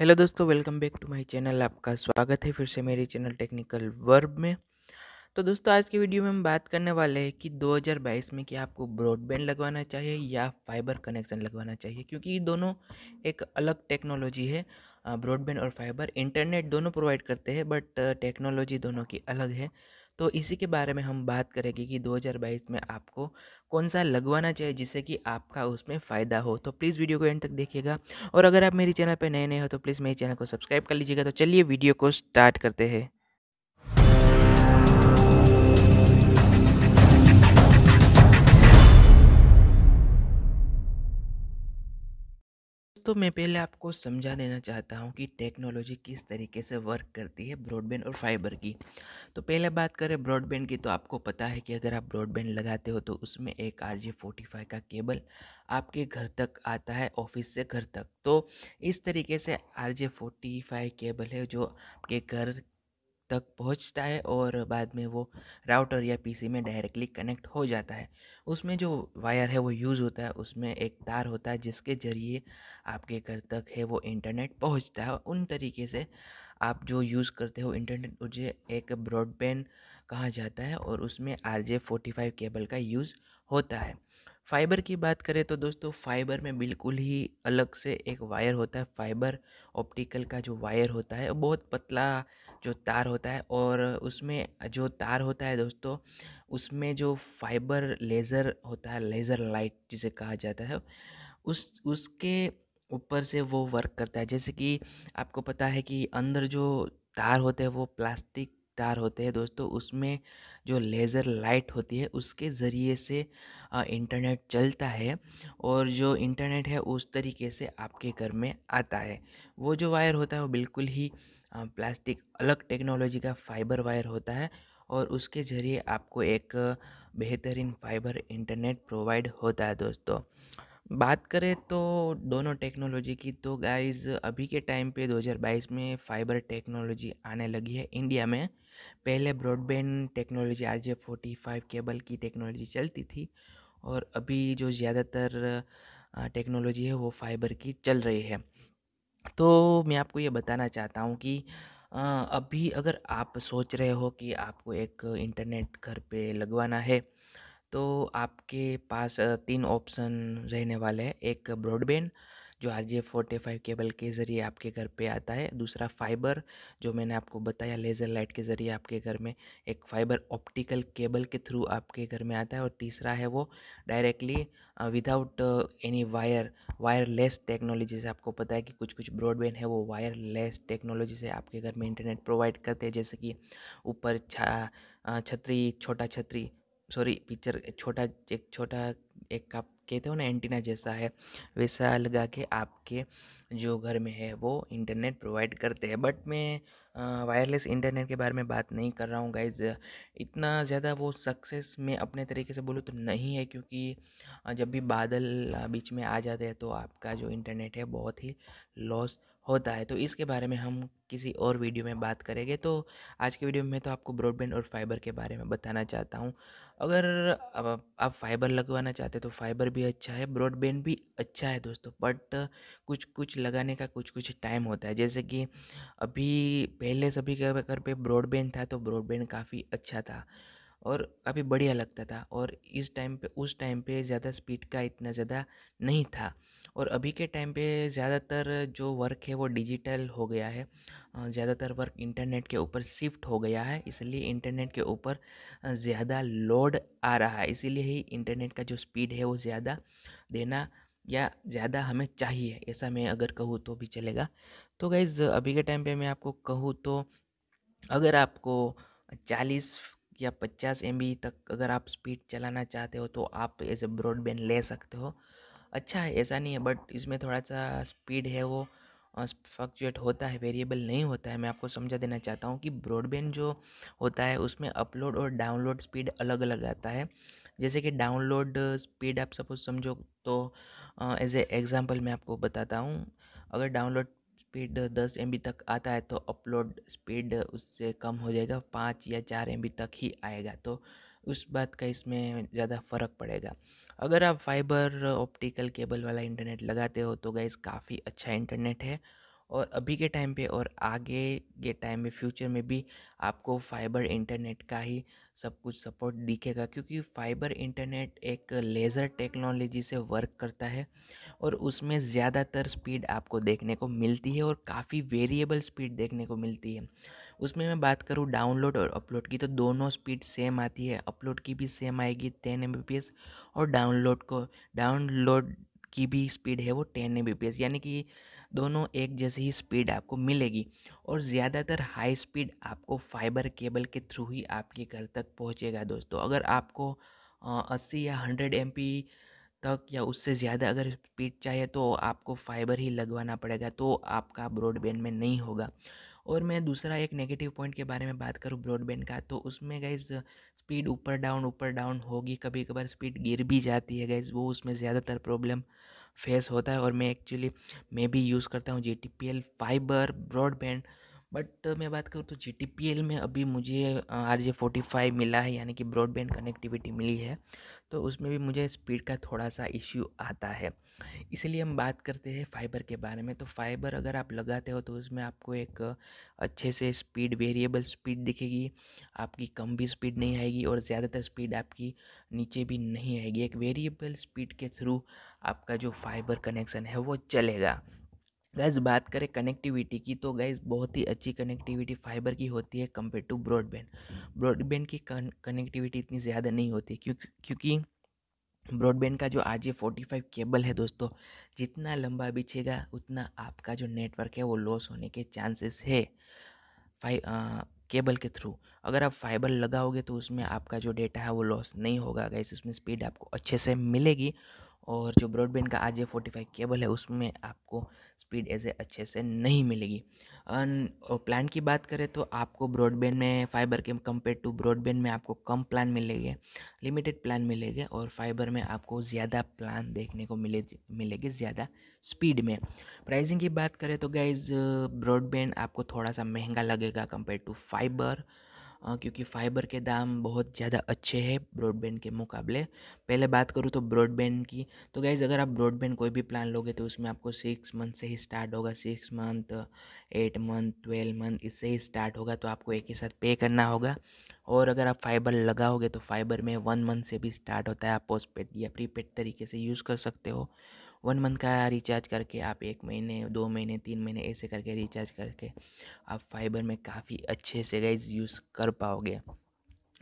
hello दोस्तों welcome back to my channel आपका स्वागत है फिर से मेरी चैनल टेक्निकल वर्ब में तो दोस्तों आज की वीडियो में हम बात करने वाले हैं कि 2022 में क्या आपको ब्रॉडबैंड लगवाना चाहिए या फाइबर कनेक्शन लगवाना चाहिए क्योंकि ये दोनों एक अलग टेक्नोलॉजी है ब्रॉडबैंड और फाइबर इंटरनेट दोनों प्रोवाइड करते हैं बट टेक्नोलॉजी दोनों की अलग है तो इसी के बारे में हम बात करेंगे कि 2022 में आपको कौन सा लगवाना चाहिए जिससे कि आपका उसमें फ़ायदा हो तो प्लीज़ वीडियो को एंड तक देखिएगा और अगर आप मेरे चैनल पर नए नए हो तो प्लीज़ मेरे चैनल को सब्सक्राइब कर लीजिएगा तो चलिए वीडियो को स्टार्ट करते हैं दोस्तों मैं पहले आपको समझा देना चाहता हूँ कि टेक्नोलॉजी किस तरीके से वर्क करती है ब्रॉडबैंड और फाइबर की तो पहले बात करें ब्रॉडबैंड की तो आपको पता है कि अगर आप ब्रॉडबैंड लगाते हो तो उसमें एक आर जी फोर्टी फाइव का केबल आपके घर तक आता है ऑफिस से घर तक तो इस तरीके से R J forty five cable है जो आपके घर तक पहुंचता है और बाद में वो राउटर या पीसी में डायरेक्टली कनेक्ट हो जाता है उसमें जो वायर है वो यूज़ होता है उसमें एक तार होता है जिसके ज़रिए आपके घर तक है वो इंटरनेट पहुंचता है उन तरीके से आप जो यूज़ करते हो इंटरनेट उसे एक ब्रॉडबैंड कहा जाता है और उसमें आर जे फाइव केबल का यूज़ होता है फाइबर की बात करें तो दोस्तों फाइबर में बिल्कुल ही अलग से एक वायर होता है फाइबर ऑप्टिकल का जो वायर होता है बहुत पतला जो तार होता है और उसमें जो तार होता है दोस्तों उसमें जो फाइबर लेज़र होता है लेज़र लाइट जिसे कहा जाता है उस उसके ऊपर से वो वर्क करता है जैसे कि आपको पता है कि अंदर जो तार होते हैं वो प्लास्टिक तार होते हैं दोस्तों उसमें जो लेज़र लाइट होती है उसके ज़रिए से इंटरनेट चलता है और जो इंटरनेट है उस तरीके से आपके घर में आता है वो जो वायर होता है वो बिल्कुल ही प्लास्टिक अलग टेक्नोलॉजी का फाइबर वायर होता है और उसके ज़रिए आपको एक बेहतरीन फाइबर इंटरनेट प्रोवाइड होता है दोस्तों बात करें तो दोनों टेक्नोलॉजी की तो गाइस अभी के टाइम पे 2022 में फाइबर टेक्नोलॉजी आने लगी है इंडिया में पहले broadband technology R J forty five cable की टेक्नोलॉजी चलती थी और अभी जो ज़्यादातर टेक्नोलॉजी है वो फाइबर की चल रही है तो मैं आपको ये बताना चाहता हूँ कि अभी अगर आप सोच रहे हो कि आपको एक इंटरनेट घर पे लगवाना है तो आपके पास तीन ऑप्शन रहने वाले हैं एक ब्रॉडबैंड जो R J forty five cable के ज़रिए आपके घर पे आता है दूसरा फाइबर जो मैंने आपको बताया लेज़र लाइट के ज़रिए आपके घर में एक फाइबर ऑप्टिकल केबल के थ्रू आपके घर में आता है और तीसरा है वो directly without any wire wireless technology से आपको पता है कि कुछ कुछ ब्रॉडबैंड है वो वायरलेस टेक्नोलॉजी से आपके घर में इंटरनेट प्रोवाइड करते हैं जैसे कि ऊपर छतरी छोटा छतरी सॉरी पिक्चर छोटा एक छोटा एक का कहते हो ना एंटीना जैसा है वैसा लगा के आपके जो घर में है वो इंटरनेट प्रोवाइड करते हैं बट मैं वायरलेस इंटरनेट के बारे में बात नहीं कर रहा हूँ गाइज इतना ज़्यादा वो सक्सेस मैं अपने तरीके से बोलूँ तो नहीं है क्योंकि जब भी बादल बीच में आ जाते हैं तो आपका जो इंटरनेट है बहुत ही लॉस होता है तो इसके बारे में हम किसी और वीडियो में बात करेंगे तो आज के वीडियो में तो आपको ब्रॉडबैंड और फाइबर के बारे में बताना चाहता हूँ अगर आप, आप फाइबर लगवाना चाहते तो फाइबर भी अच्छा है ब्रॉडबैंड भी अच्छा है दोस्तों बट कुछ कुछ लगाने का कुछ कुछ टाइम होता है जैसे कि अभी पहले सभी के घर पे ब्रॉडबैंड था तो ब्रॉडबैंड काफ़ी अच्छा था और काफ़ी बढ़िया लगता था और इस टाइम पे उस टाइम पे ज़्यादा स्पीड का इतना ज़्यादा नहीं था और अभी के टाइम पे ज़्यादातर जो वर्क है वो डिजिटल हो गया है ज़्यादातर वर्क इंटरनेट के ऊपर शिफ्ट हो गया है इसलिए इंटरनेट के ऊपर ज़्यादा लोड आ रहा है इसीलिए ही इंटरनेट का जो स्पीड है वो ज़्यादा देना या ज़्यादा हमें चाहिए ऐसा मैं अगर कहूँ तो भी चलेगा तो गाइज़ अभी के टाइम पे मैं आपको कहूँ तो अगर आपको चालीस या पचास एम तक अगर आप स्पीड चलाना चाहते हो तो आप एज ए ब्रॉडबैंड ले सकते हो अच्छा है ऐसा नहीं है बट इसमें थोड़ा सा स्पीड है वो फ्लक्चुएट होता है वेरिएबल नहीं होता है मैं आपको समझा देना चाहता हूँ कि ब्रॉडबैंड जो होता है उसमें अपलोड और डाउनलोड स्पीड अलग अलग आता है जैसे कि डाउनलोड स्पीड आप सपोज समझो तो एज ए एग्ज़ाम्पल मैं आपको बताता हूँ अगर डाउनलोड स्पीड दस एम तक आता है तो अपलोड स्पीड उससे कम हो जाएगा पाँच या चार एम तक ही आएगा तो उस बात का इसमें ज़्यादा फ़र्क पड़ेगा अगर आप फाइबर ऑप्टिकल केबल वाला इंटरनेट लगाते हो तो गैस काफ़ी अच्छा इंटरनेट है और अभी के टाइम पे और आगे के टाइम में फ्यूचर में भी आपको फाइबर इंटरनेट का ही सब कुछ सपोर्ट दिखेगा क्योंकि फाइबर इंटरनेट एक लेज़र टेक्नोलॉजी से वर्क करता है और उसमें ज़्यादातर स्पीड आपको देखने को मिलती है और काफ़ी वेरिएबल स्पीड देखने को मिलती है उसमें मैं बात करूँ डाउनलोड और अपलोड की तो दोनों स्पीड सेम आती है अपलोड की भी सेम आएगी टेन एम और डाउनलोड को डाउनलोड की भी स्पीड है वो टेन एम यानी कि दोनों एक जैसी ही स्पीड आपको मिलेगी और ज़्यादातर हाई स्पीड आपको फाइबर केबल के थ्रू ही आपके घर तक पहुँचेगा दोस्तों अगर आपको अस्सी या हंड्रेड एम तक या उससे ज़्यादा अगर स्पीड चाहिए तो आपको फाइबर ही लगवाना पड़ेगा तो आपका ब्रॉडबैंड में नहीं होगा और मैं दूसरा एक नेगेटिव पॉइंट के बारे में बात करूँ ब्रॉडबैंड का तो उसमें गाइज स्पीड ऊपर डाउन ऊपर डाउन होगी कभी कभार स्पीड गिर भी जाती है गाइज वो उसमें ज़्यादातर प्रॉब्लम फेस होता है और मैं एक्चुअली मैं भी यूज़ करता हूँ G T P L fibre broadband but मैं बात करूँ तो जी टी पी एल में अभी मुझे आर जे फोर्टी फाइव मिला है यानी कि ब्रॉडबैंड कनेक्टिविटी मिली है तो उसमें भी मुझे स्पीड का थोड़ा सा इश्यू आता है इसलिए हम बात करते हैं फाइबर के बारे में तो फाइबर अगर आप लगाते हो तो उसमें आपको एक अच्छे से स्पीड वेरिएबल स्पीड दिखेगी आपकी कम भी स्पीड नहीं आएगी और ज़्यादातर स्पीड आपकी नीचे भी नहीं आएगी एक वेरिएबल स्पीड के थ्रू आपका जो फाइबर कनेक्शन है वो चलेगा गैस बात करें कनेक्टिविटी की तो गैस बहुत ही अच्छी कनेक्टिविटी फाइबर की होती है कंपेयर टू ब्रॉडबैंड ब्रॉडबैंड की कनेक्टिविटी इतनी ज़्यादा नहीं होती क्योंकि क्योंकि ब्रॉडबैंड का जो R J forty five cable है दोस्तों जितना लंबा बिछेगा उतना आपका जो नेटवर्क है वो लॉस होने के चांसेस है फाइ केबल के थ्रू अगर आप फाइबर लगाओगे तो उसमें आपका जो डेटा है वो लॉस नहीं होगा गैस उसमें स्पीड आपको अच्छे से मिलेगी और जो ब्रॉडबैंड का R J forty five cable है उसमें आपको स्पीड ऐसे अच्छे से नहीं मिलेगी और प्लान की बात करें तो आपको ब्रॉडबैंड में फाइबर के कंपेयर टू ब्रॉडबैंड में आपको कम प्लान मिलेंगे लिमिटेड प्लान मिलेंगे और फाइबर में आपको ज़्यादा प्लान देखने को मिले मिलेगी ज़्यादा स्पीड में प्राइसिंग की बात करें तो गाइज ब्रॉडबैंड आपको थोड़ा सा महंगा लगेगा कंपेयर टू फाइबर क्योंकि फ़ाइबर के दाम बहुत ज़्यादा अच्छे हैं ब्रॉडबैंड के मुकाबले पहले बात करूँ तो ब्रॉडबैंड की तो गाइज़ अगर आप ब्रॉडबैंड कोई भी प्लान लोगे तो उसमें आपको सिक्स मंथ से ही स्टार्ट होगा six month eight month twelve month इससे ही स्टार्ट होगा तो आपको एक ही साथ पे करना होगा और अगर आप फाइबर लगाओगे तो फाइबर में वन मंथ से भी स्टार्ट होता है आप पोस्ट पेड या प्रीपेड तरीके से यूज़ कर सकते हो वन मंथ का रिचार्ज करके आप एक महीने दो महीने तीन महीने ऐसे करके रिचार्ज करके आप फाइबर में काफ़ी अच्छे से गाइज यूज़ कर पाओगे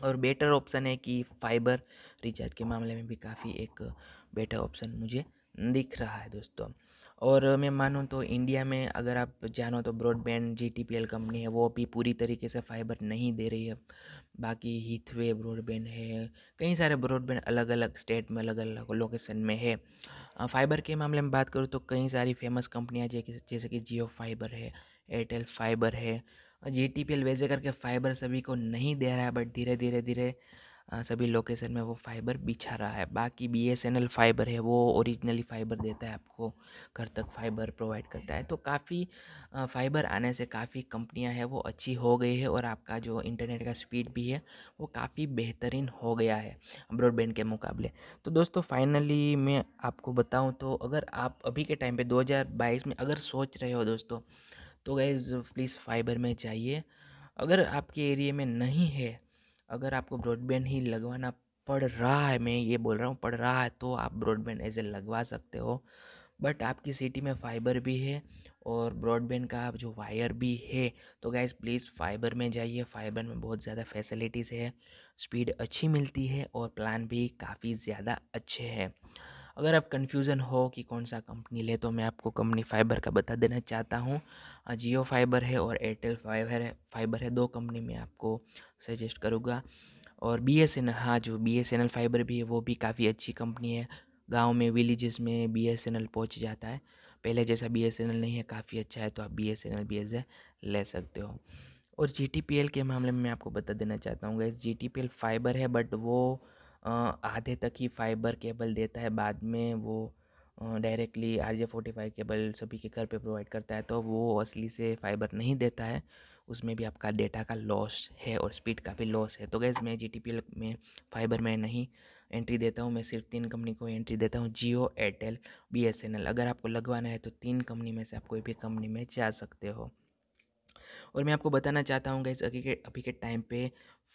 और बेटर ऑप्शन है कि फाइबर रिचार्ज के मामले में भी काफ़ी एक बेटर ऑप्शन मुझे दिख रहा है दोस्तों और मैं मानूँ तो इंडिया में अगर आप जानो तो ब्रॉडबैंड जी कंपनी है वो भी पूरी तरीके से फाइबर नहीं दे रही है बाकी हीथवे ब्रॉडबैंड है कई सारे ब्रॉडबैंड अलग अलग स्टेट में अलग अलग लोकेशन में है फाइबर के मामले में बात करूँ तो कई सारी फेमस कंपनियाँ जैसे कि जियो फाइबर है एयरटेल फाइबर है जी टी पी एल वैसे करके फ़ाइबर सभी को नहीं दे रहा है बट धीरे धीरे धीरे सभी लोकेशन में वो फाइबर बिछा रहा है बाकी B S N L fibre है वो ओरिजिनली फाइबर देता है आपको घर तक फाइबर प्रोवाइड करता है तो काफ़ी फाइबर आने से काफ़ी कंपनियां हैं वो अच्छी हो गई है और आपका जो इंटरनेट का स्पीड भी है वो काफ़ी बेहतरीन हो गया है ब्रॉडबैंड के मुकाबले तो दोस्तों फाइनली मैं आपको बताऊँ तो अगर आप अभी के टाइम पर दो में अगर सोच रहे हो दोस्तों तो गैज़ प्लीज़ फाइबर में जाइए अगर आपके एरिए में नहीं है अगर आपको ब्रॉडबैंड ही लगवाना पड़ रहा है मैं ये बोल रहा हूँ पड़ रहा है तो आप ब्रॉडबैंड एज ए लगवा सकते हो बट आपकी सिटी में फाइबर भी है और ब्रॉडबैंड का जो वायर भी है तो गाइज प्लीज़ फाइबर में जाइए फाइबर में बहुत ज़्यादा फैसिलिटीज़ है स्पीड अच्छी मिलती है और प्लान भी काफ़ी ज़्यादा अच्छे हैं अगर आप कन्फ्यूज़न हो कि कौन सा कंपनी ले तो मैं आपको कंपनी फ़ाइबर का बता देना चाहता हूँ जियो फाइबर है और एयरटेल फाइबर है फाइबर है दो कंपनी में आपको सजेस्ट करूँगा और बी एस एन एल हाँ जो B S N L fibre भी है वो भी काफ़ी अच्छी कंपनी है गाँव में विलेजेस में बी एस एन एल पहुँच जाता है पहले जैसा बी एस एन एल नहीं है काफ़ी अच्छा है तो आप B S N L B S ले सकते हो और जी टी पी एल के मामले में मैं आपको बता देना चाहता हूँ guys G T P L fibre है बट वो आधे तक ही फाइबर केबल देता है बाद में वो directly R J forty five cable सभी के घर पे प्रोवाइड करता है तो वो असली से फाइबर नहीं देता है उसमें भी आपका डेटा का लॉस है और स्पीड का भी लॉस है तो गैस मैं जी टी पी एल में फाइबर में नहीं एंट्री देता हूँ मैं सिर्फ तीन कंपनी को एंट्री देता हूँ Jio Airtel B S N L अगर आपको लगवाना है तो तीन कंपनी में से आप कोई भी कंपनी में जा सकते हो और मैं आपको बताना चाहता हूँ गैस अभी के अभी के टाइम पे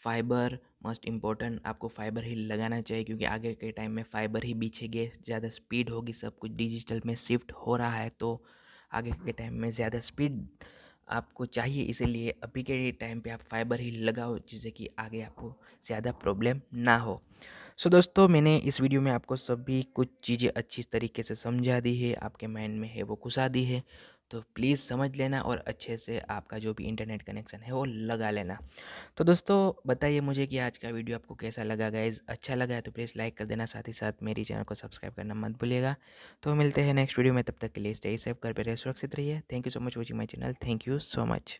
फाइबर मोस्ट इम्पॉर्टेंट आपको फाइबर ही लगाना चाहिए क्योंकि आगे के टाइम में फाइबर ही बीछेंगे ज़्यादा स्पीड होगी सब कुछ डिजिटल में शिफ्ट हो रहा है तो आगे के टाइम में ज़्यादा स्पीड आपको चाहिए इसीलिए अभी के टाइम पे आप फाइबर ही लगाओ जिससे कि आगे आपको ज़्यादा प्रॉब्लम ना हो सो so, दोस्तों मैंने इस वीडियो में आपको सभी कुछ चीज़ें अच्छी तरीके से समझा दी है आपके माइंड में है वो घुसा दी है तो प्लीज़ समझ लेना और अच्छे से आपका जो भी इंटरनेट कनेक्शन है वो लगा लेना तो दोस्तों बताइए मुझे कि आज का वीडियो आपको कैसा लगा गाइज अच्छा लगा है तो प्लीज़ लाइक कर देना साथ ही साथ मेरी चैनल को सब्सक्राइब करना मत भूलिएगा तो मिलते हैं नेक्स्ट वीडियो में तब तक के लिए स्टे सेफ कर पे रहे सुरक्षित रहिए thank you so much watching my channel thank you so much